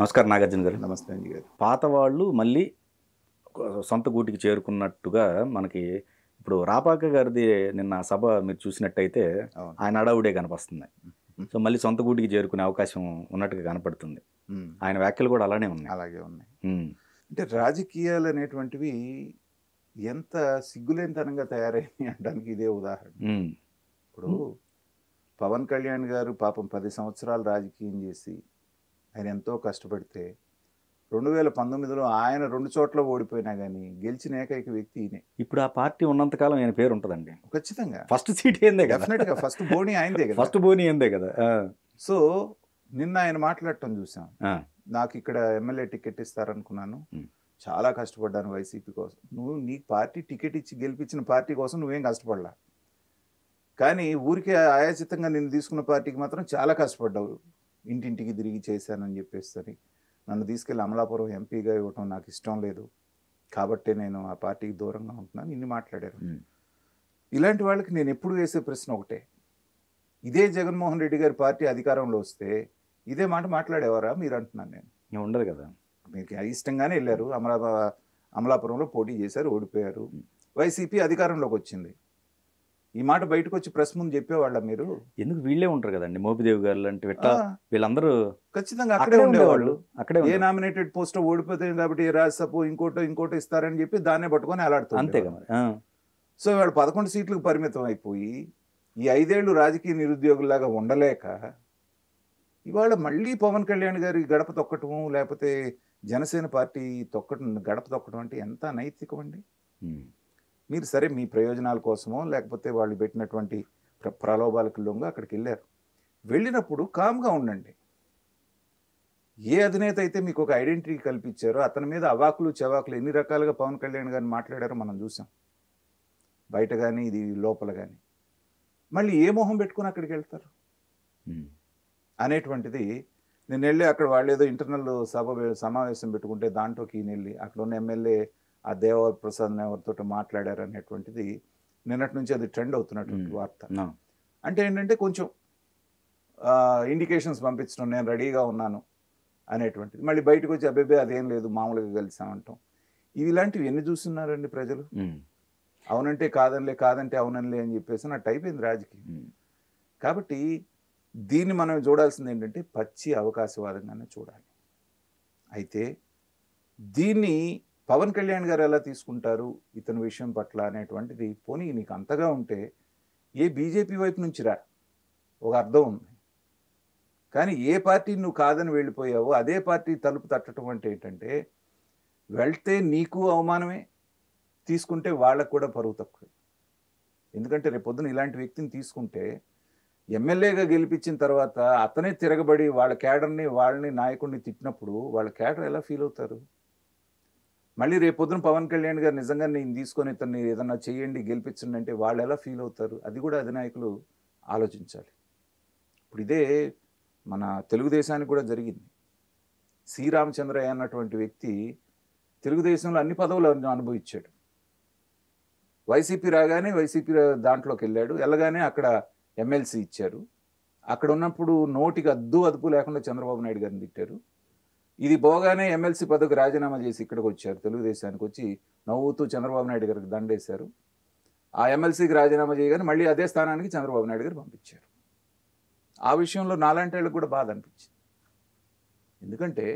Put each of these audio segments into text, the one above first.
నమస్కారం నాగార్జున గారు నమస్తే అండి గారు పాత వాళ్ళు మళ్ళీ సొంత గూటికి చేరుకున్నట్టుగా మనకి ఇప్పుడు రాపాక గారిది నిన్న సభ మీరు చూసినట్టయితే ఆయన అడావుడే కనపస్తుంది సో మళ్ళీ సొంత గూటికి చేరుకునే అవకాశం ఉన్నట్టుగా కనపడుతుంది ఆయన వ్యాఖ్యలు కూడా అలానే ఉన్నాయి అలాగే ఉన్నాయి అంటే రాజకీయాలు అనేటువంటివి ఎంత సిగ్గులేనితనంగా తయారైంది అనడానికి ఇదే ఉదాహరణ ఇప్పుడు పవన్ కళ్యాణ్ గారు పాపం పది సంవత్సరాలు రాజకీయం చేసి ఆయన ఎంతో కష్టపడితే రెండు వేల పంతొమ్మిదిలో ఆయన రెండు చోట్ల ఓడిపోయినా కానీ గెలిచిన ఏకైక వ్యక్తి ఇప్పుడు ఆ పార్టీ ఉన్నంతకాలం ఆయన పేరు ఉంటుందండి ఖచ్చితంగా ఫస్ట్ సీట్ ఏందే డెఫినెట్గా ఫస్ట్ బోని ఆయనదే కదా ఫస్ట్ బోని ఏందే కదా సో నిన్న ఆయన మాట్లాడటం చూసాం నాకు ఇక్కడ ఎమ్మెల్యే టికెట్ ఇస్తారనుకున్నాను చాలా కష్టపడ్డాను వైసీపీ కోసం నువ్వు నీ పార్టీ టికెట్ ఇచ్చి గెలిపించిన పార్టీ కోసం నువ్వేం కష్టపడలా కానీ ఊరికే ఆయాచితంగా నేను తీసుకున్న పార్టీకి మాత్రం చాలా కష్టపడ్డావు ఇంటింటికి తిరిగి చేశానని చెప్పేసి నన్ను తీసుకెళ్ళి అమలాపురం ఎంపీగా ఇవ్వటం నాకు ఇష్టం లేదు కాబట్టే నేను ఆ పార్టీకి దూరంగా ఉంటున్నాను ఇన్ని మాట్లాడారు ఇలాంటి వాళ్ళకి నేను ఎప్పుడు వేసే ప్రశ్న ఒకటే ఇదే జగన్మోహన్ రెడ్డి గారి పార్టీ అధికారంలో వస్తే ఇదే మాట మాట్లాడేవారా మీరు అంటున్నాను నేను ఉండదు కదా మీకు ఇష్టంగానే వెళ్ళారు అమలా అమలాపురంలో పోటీ చేశారు ఓడిపోయారు వైసీపీ అధికారంలోకి వచ్చింది ఈ మాట బయటకు వచ్చి ప్రెస్ ముందు చెప్పేవాళ్ళ మీరు ఎందుకు వీళ్ళే ఉంటారు కదండి మోపిదేవి గారు లాంటి వీళ్ళందరూ ఖచ్చితంగా అక్కడే ఉండేవాళ్ళు అక్కడే ఏ నామినేటెడ్ పోస్ట్ ఓడిపోతే కాబట్టి రాజ్యసభ ఇంకోటో ఇంకోటో ఇస్తారని చెప్పి దాన్నే పట్టుకొని అలాడుతారు అంతే కదా సో వాళ్ళు పదకొండు సీట్లకు పరిమితం అయిపోయి ఈ ఐదేళ్లు రాజకీయ నిరుద్యోగులాగా ఉండలేక ఇవాళ మళ్ళీ పవన్ కళ్యాణ్ గారి గడప తొక్కటం లేకపోతే జనసేన పార్టీ తొక్కటం గడప తొక్కటం అంటే ఎంత అనైతికం అండి మీరు సరే మీ ప్రయోజనాల కోసమో లేకపోతే వాళ్ళు పెట్టినటువంటి ప్రలోభాలకు లొంగ అక్కడికి వెళ్ళారు వెళ్ళినప్పుడు కామ్గా ఉండండి ఏ అధినేత అయితే మీకు ఒక ఐడెంటిటీ కల్పించారో అతని మీద అవాకులు చెవాకులు ఎన్ని రకాలుగా పవన్ కళ్యాణ్ గారిని మాట్లాడారో మనం చూసాం బయట కానీ ఇది లోపల కానీ మళ్ళీ ఏ మొహం పెట్టుకుని అక్కడికి వెళ్తారు అనేటువంటిది నేను వెళ్ళి అక్కడ వాళ్ళు ఏదో ఇంటర్నల్ సభ సమావేశం పెట్టుకుంటే దాంట్లోకి ఈయన వెళ్ళి అక్కడ ఉన్న ఎమ్మెల్యే ఆ దేవవర్ ప్రసాద్ ఎవరితో మాట్లాడారు అనేటువంటిది నిన్నటి నుంచి అది ట్రెండ్ అవుతున్నటువంటి వార్త అంటే ఏంటంటే కొంచెం ఇండికేషన్స్ పంపించడం నేను రెడీగా ఉన్నాను అనేటువంటిది మళ్ళీ బయటకు వచ్చి అబ్బాయి అదేం లేదు మామూలుగా కలిసామంటాం ఇలాంటివి ఎన్ని చూస్తున్నారండి ప్రజలు అవునంటే కాదనిలే కాదంటే అవునంలే అని చెప్పేసి నా టైప్ అయింది రాజకీయం కాబట్టి దీన్ని మనం చూడాల్సింది ఏంటంటే పచ్చి అవకాశవాదంగానే చూడాలి అయితే దీన్ని పవన్ కళ్యాణ్ గారు ఎలా తీసుకుంటారు ఇతని విషయం పట్ల అనేటువంటిది పోనీ నీకు అంతగా ఉంటే ఏ బీజేపీ వైపు నుంచి రా ఒక అర్థం ఉంది కానీ ఏ పార్టీ నువ్వు కాదని వెళ్ళిపోయావో అదే పార్టీ తలుపు తట్టడం అంటే ఏంటంటే వెళ్తే నీకు అవమానమే తీసుకుంటే వాళ్ళకు కూడా పరువు తక్కువే ఎందుకంటే రేపొద్దున ఇలాంటి వ్యక్తిని తీసుకుంటే ఎమ్మెల్యేగా గెలిపించిన తర్వాత అతనే తిరగబడి వాళ్ళ క్యాడర్ని వాళ్ళని నాయకుడిని తిట్టినప్పుడు వాళ్ళ క్యాడర్ ఎలా ఫీల్ అవుతారు మళ్ళీ రేపొద్దున పవన్ కళ్యాణ్ గారు నిజంగా నేను తీసుకొని ఇతన్ని ఏదన్నా చేయండి గెలిపించండి అంటే వాళ్ళు ఎలా ఫీల్ అవుతారు అది కూడా అధినాయకులు ఆలోచించాలి ఇప్పుడు ఇదే మన తెలుగుదేశానికి కూడా జరిగింది శ్రీరామచంద్రయ్య అన్నటువంటి వ్యక్తి తెలుగుదేశంలో అన్ని పదవులు అనుభవించాడు వైసీపీ రాగానే వైసీపీ దాంట్లోకి వెళ్ళాడు వెళ్ళగానే అక్కడ ఎమ్మెల్సీ ఇచ్చారు అక్కడ ఉన్నప్పుడు నోటికి అద్దు అదుపు లేకుండా చంద్రబాబు నాయుడు గారిని తిట్టారు ఇది పోగానే ఎమ్మెల్సీ పదవికి రాజీనామా చేసి ఇక్కడికి వచ్చారు తెలుగుదేశానికి వచ్చి నవ్వుతూ చంద్రబాబు నాయుడు గారికి దండేశారు ఆ ఎమ్మెల్సీకి రాజీనామా చేయగానే మళ్ళీ అదే స్థానానికి చంద్రబాబు నాయుడు గారు పంపించారు ఆ విషయంలో నాలాంటి వాళ్ళకి కూడా బాధ అనిపించింది ఎందుకంటే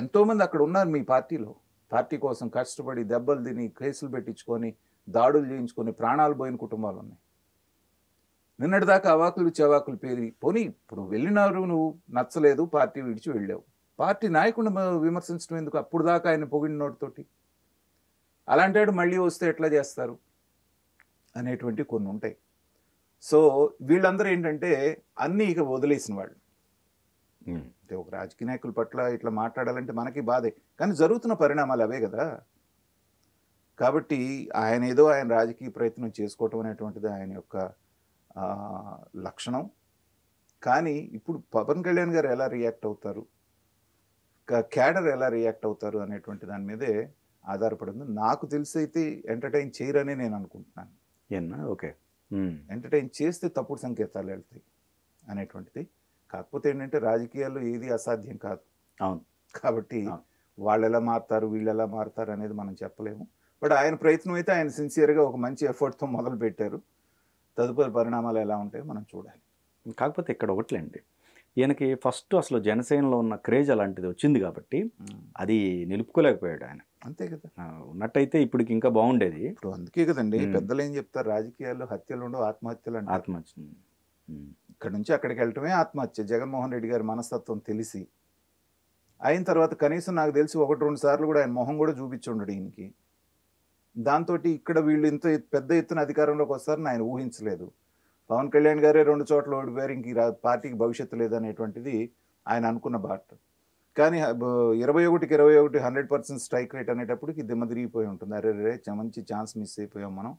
ఎంతోమంది అక్కడ ఉన్నారు మీ పార్టీలో పార్టీ కోసం కష్టపడి దెబ్బలు తిని కేసులు పెట్టించుకొని దాడులు చేయించుకొని ప్రాణాలు పోయిన కుటుంబాలు ఉన్నాయి నిన్నటిదాకా అవాకులు చవాకులు పేరి పోనీ ఇప్పుడు వెళ్ళినారు నువ్వు నచ్చలేదు పార్టీ విడిచి వెళ్ళావు పార్టీ నాయకుడిని విమర్శించడం ఎందుకు అప్పుడు దాకా ఆయన పొగిడిన నోటితోటి అలాంటి మళ్ళీ వస్తే ఎట్లా చేస్తారు అనేటువంటి కొన్ని ఉంటాయి సో వీళ్ళందరూ ఏంటంటే అన్నీ ఇక వదిలేసిన వాళ్ళు అంటే ఒక రాజకీయ నాయకుల పట్ల ఇట్లా మాట్లాడాలంటే మనకి బాధే కానీ జరుగుతున్న పరిణామాలు అవే కదా కాబట్టి ఆయన ఏదో ఆయన రాజకీయ ప్రయత్నం చేసుకోవటం అనేటువంటిది ఆయన యొక్క లక్షణం కానీ ఇప్పుడు పవన్ కళ్యాణ్ గారు ఎలా రియాక్ట్ అవుతారు క్యాడర్ ఎలా రియాక్ట్ అవుతారు అనేటువంటి దాని మీదే ఆధారపడింది నాకు తెలిసి అయితే ఎంటర్టైన్ చేయరని నేను అనుకుంటున్నాను ఎన్నా ఓకే ఎంటర్టైన్ చేస్తే తప్పుడు సంకేతాలు వెళ్తాయి అనేటువంటిది కాకపోతే ఏంటంటే రాజకీయాల్లో ఏది అసాధ్యం కాదు అవును కాబట్టి వాళ్ళు ఎలా మారుతారు వీళ్ళు ఎలా మారుతారు అనేది మనం చెప్పలేము బట్ ఆయన ప్రయత్నం అయితే ఆయన సిన్సియర్గా ఒక మంచి ఎఫర్ట్తో మొదలు పెట్టారు తదుపరి పరిణామాలు ఎలా ఉంటాయో మనం చూడాలి కాకపోతే ఇక్కడ ఒకటిలేండి ఈయనకి ఫస్ట్ అసలు జనసేనలో ఉన్న క్రేజ్ అలాంటిది వచ్చింది కాబట్టి అది నిలుపుకోలేకపోయాడు ఆయన అంతే కదా ఉన్నట్టయితే ఇప్పటికి ఇంకా బాగుండేది ఇప్పుడు అందుకే కదండి పెద్దలు ఏం చెప్తారు రాజకీయాల్లో హత్యలు ఉండవు ఆత్మహత్యలు అంటే ఆత్మహత్య ఇక్కడ నుంచి అక్కడికి వెళ్ళటమే ఆత్మహత్య జగన్మోహన్ రెడ్డి గారి మనస్తత్వం తెలిసి అయిన తర్వాత కనీసం నాకు తెలిసి ఒకటి రెండు సార్లు కూడా ఆయన మొహం కూడా చూపించుండడు ఈయనకి దాంతో ఇక్కడ వీళ్ళు ఇంత పెద్ద ఎత్తున అధికారంలోకి వస్తారని ఆయన ఊహించలేదు పవన్ కళ్యాణ్ గారే రెండు చోట్ల ఓడిపోయారు ఇంక పార్టీకి భవిష్యత్తు లేదనేటువంటిది ఆయన అనుకున్న బాట కానీ ఇరవై ఒకటికి ఇరవై ఒకటి హండ్రెడ్ పర్సెంట్ స్ట్రైక్ రేట్ అనేటప్పటికి దిమ్మ తిరిగిపోయి ఉంటుంది అరే రే మంచి ఛాన్స్ మిస్ అయిపోయాం మనం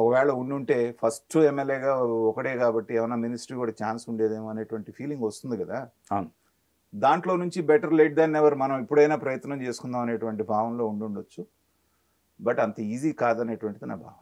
ఒకవేళ ఉండుంటే ఫస్ట్ ఎమ్మెల్యేగా ఒకడే కాబట్టి ఏమైనా మినిస్ట్రీ కూడా ఛాన్స్ ఉండేదేమో అనేటువంటి ఫీలింగ్ వస్తుంది కదా దాంట్లో నుంచి బెటర్ లేట్ దాన్ ఎవరు మనం ఎప్పుడైనా ప్రయత్నం చేసుకుందాం అనేటువంటి భావంలో ఉండుండొచ్చు బట్ అంత ఈజీ కాదనేటువంటిది నా భావన